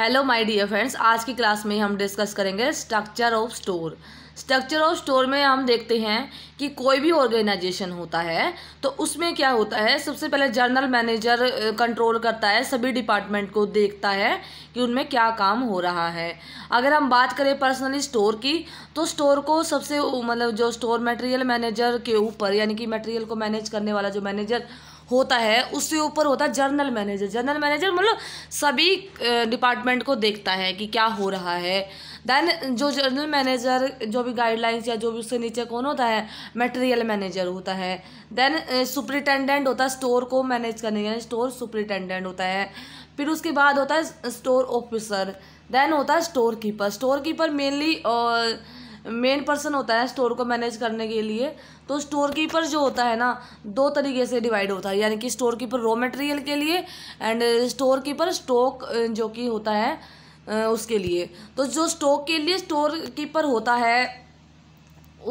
hello my dear friends आज की class में हम डिस्कस करेंगे structure of store structure of store में हम देखते हैं कि कोई भी ऑर्गेनाइजेशन होता है तो उसमें क्या होता है सबसे पहले जर्नल मैनेजर कंट्रोल करता है सभी डिपार्टमेंट को देखता है कि उनमें क्या काम हो रहा है अगर हम बात करें पर्सनली स्टोर की तो स्टोर को सबसे मतलब जो स्टोर मटेरियल मैनेजर के ऊपर यानी कि मटेरियल को मैनेज करने वाला जो मैनेजर होता है उससे ऊपर होता है जर्नल मैनेजर जर्नल मैनेजर मतलब सभी डिपार्टमेंट को देखता है कि क्या हो रहा है देन जो जर्नल मैनेजर जो भी गाइडलाइंस या जो भी उससे नीचे कौन होता है मटेरियल मैनेजर होता है देन सुपरिटेंडेंट होता है स्टोर को मैनेज करने के स्टोर सुपरिटेंडेंट होता है फिर उसके बाद होता है स्टोर ऑफिसर देन होता है store keeper store keeper mainly main person होता है स्टोर को मैनेज करने के लिए तो स्टोर कीपर जो होता है ना दो तरीके से डिवाइड होता है यानी कि स्टोर कीपर रॉ मटेरियल के लिए एंड स्टोर कीपर स्टॉक जो कि होता है उसके लिए तो जो स्टॉक के लिए स्टोर कीपर होता है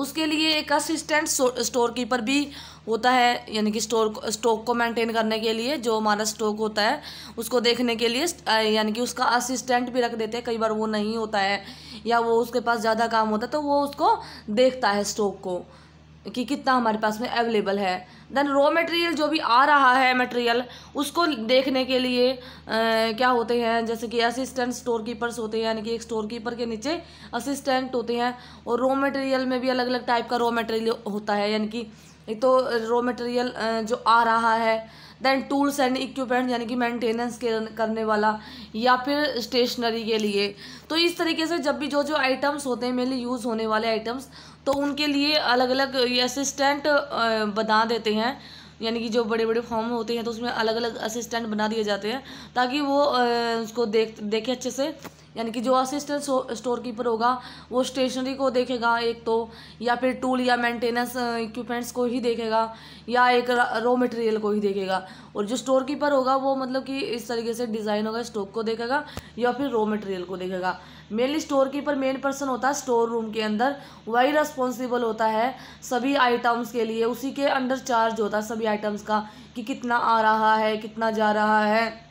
उसके लिए एक असिस्टेंट स्टोर कीपर भी होता है यानी कि स्टोर स्टॉक को मेंटेन करने के लिए जो हमारा स्टॉक होता है उसको देखने के लिए यानी कि उसका असिस्टेंट भी रख देते हैं कई बार वो नहीं होता है या वो उसके पास ज़्यादा काम होता है तो वो उसको देखता है स्टॉक को कि कितना हमारे पास में अवेलेबल है देन रॉ मटेरियल जो भी आ रहा है मटेरियल उसको देखने के लिए आ, क्या होते हैं जैसे कि असिस्टेंट स्टोर कीपर्स होते हैं यानी कि एक स्टोर कीपर के नीचे असिस्टेंट होते हैं और रॉ मटेरियल में भी अलग अलग टाइप का रॉ मटेरियल होता है यानी कि एक तो रॉ मटेरियल जो आ रहा है देन टूल्स एंड इक्विपमेंट यानी कि मेंटेनेंस करने वाला या फिर स्टेशनरी के लिए तो इस तरीके से जब भी जो जो आइटम्स होते हैं मेरे यूज़ होने वाले आइटम्स तो उनके लिए अलग अलग असिस्टेंट बना देते हैं यानी कि जो बड़े बड़े फॉर्म होते हैं तो उसमें अलग अलग असिस्टेंट बना दिए जाते हैं ताकि वो उसको देख देखे अच्छे से यानी कि जो असिस्टेंट स्टोर कीपर होगा वो स्टेशनरी को देखेगा एक तो या फिर टूल या मेंटेनेंस इक्विपमेंट्स uh, को ही देखेगा या एक रॉ मटेरियल को ही देखेगा और जो स्टोर कीपर होगा वो मतलब कि इस तरीके से डिज़ाइन होगा स्टॉक को देखेगा या फिर रॉ मटेरियल को देखेगा mainly store keeper main person होता है स्टोर रूम के अंदर वही रेस्पॉन्सिबल होता है सभी आइटम्स के लिए उसी के अंडर चार्ज होता है सभी आइटम्स का कि कितना आ रहा है कितना जा रहा है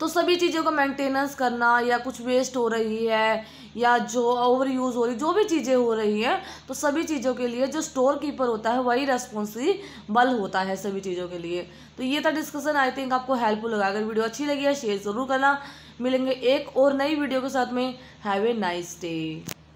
तो सभी चीज़ों का मेंटेनेंस करना या कुछ वेस्ट हो रही है या जो ओवर यूज़ हो रही जो भी चीज़ें हो रही हैं तो सभी चीज़ों के लिए जो स्टोर कीपर होता है वही रेस्पॉन्सिबल होता है सभी चीज़ों के लिए तो ये था डिस्कशन आई थिंक आपको हेल्पफुल होगा अगर वीडियो अच्छी लगी है शेयर ज़रूर करना मिलेंगे एक और नई वीडियो के साथ में हैव ए नाइस डे